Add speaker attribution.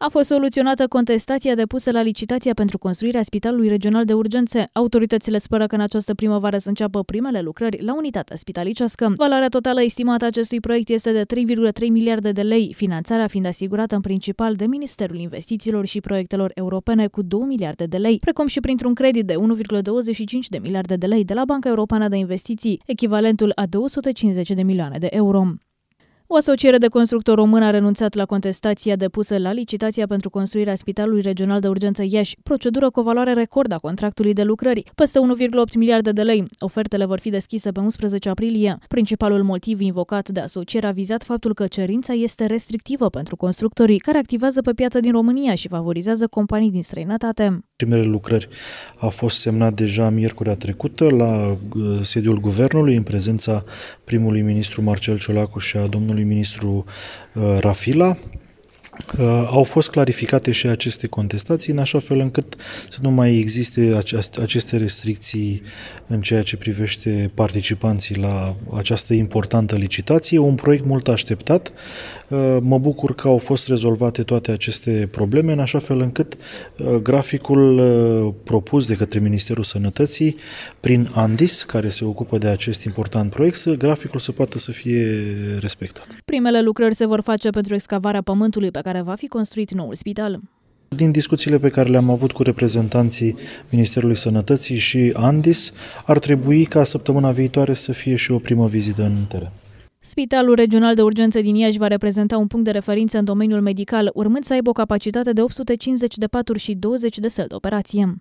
Speaker 1: A fost soluționată contestația depusă la licitația pentru construirea Spitalului Regional de Urgențe. Autoritățile speră că în această primăvară să înceapă primele lucrări la unitatea spitalicească. Valoarea totală estimată a acestui proiect este de 3,3 miliarde de lei, finanțarea fiind asigurată în principal de Ministerul Investițiilor și Proiectelor Europene cu 2 miliarde de lei, precum și printr-un credit de 1,25 de miliarde de lei de la Banca Europeană de Investiții, echivalentul a 250 de milioane de euro. O asociere de constructor român a renunțat la contestația depusă la licitația pentru construirea Spitalului Regional de Urgență Iași, procedură cu o valoare record a contractului de lucrări, peste 1,8 miliarde de lei. Ofertele vor fi deschise pe 11 aprilie. Principalul motiv invocat de asociere a vizat faptul că cerința este restrictivă pentru constructorii care activează pe piața din România și favorizează companii din străinătate
Speaker 2: primele lucrări a fost semnat deja miercurea trecută la uh, sediul guvernului în prezența primului ministru Marcel Ciolacu și a domnului ministru uh, Rafila au fost clarificate și aceste contestații în așa fel încât să nu mai existe aceste restricții în ceea ce privește participanții la această importantă licitație, un proiect mult așteptat. Ă, mă bucur că au fost rezolvate toate aceste probleme în așa fel încât ă, graficul ă, propus de către Ministerul Sănătății prin ANDIS, care se ocupă de acest important proiect, graficul să poată să fie respectat.
Speaker 1: Primele lucrări se vor face pentru excavarea pământului pe care care va fi construit noul spital.
Speaker 2: Din discuțiile pe care le-am avut cu reprezentanții Ministerului Sănătății și Andis, ar trebui ca săptămâna viitoare să fie și o primă vizită în teren.
Speaker 1: Spitalul Regional de Urgență din Iași va reprezenta un punct de referință în domeniul medical, urmând să aibă o capacitate de 850 de paturi și 20 de săl de operație.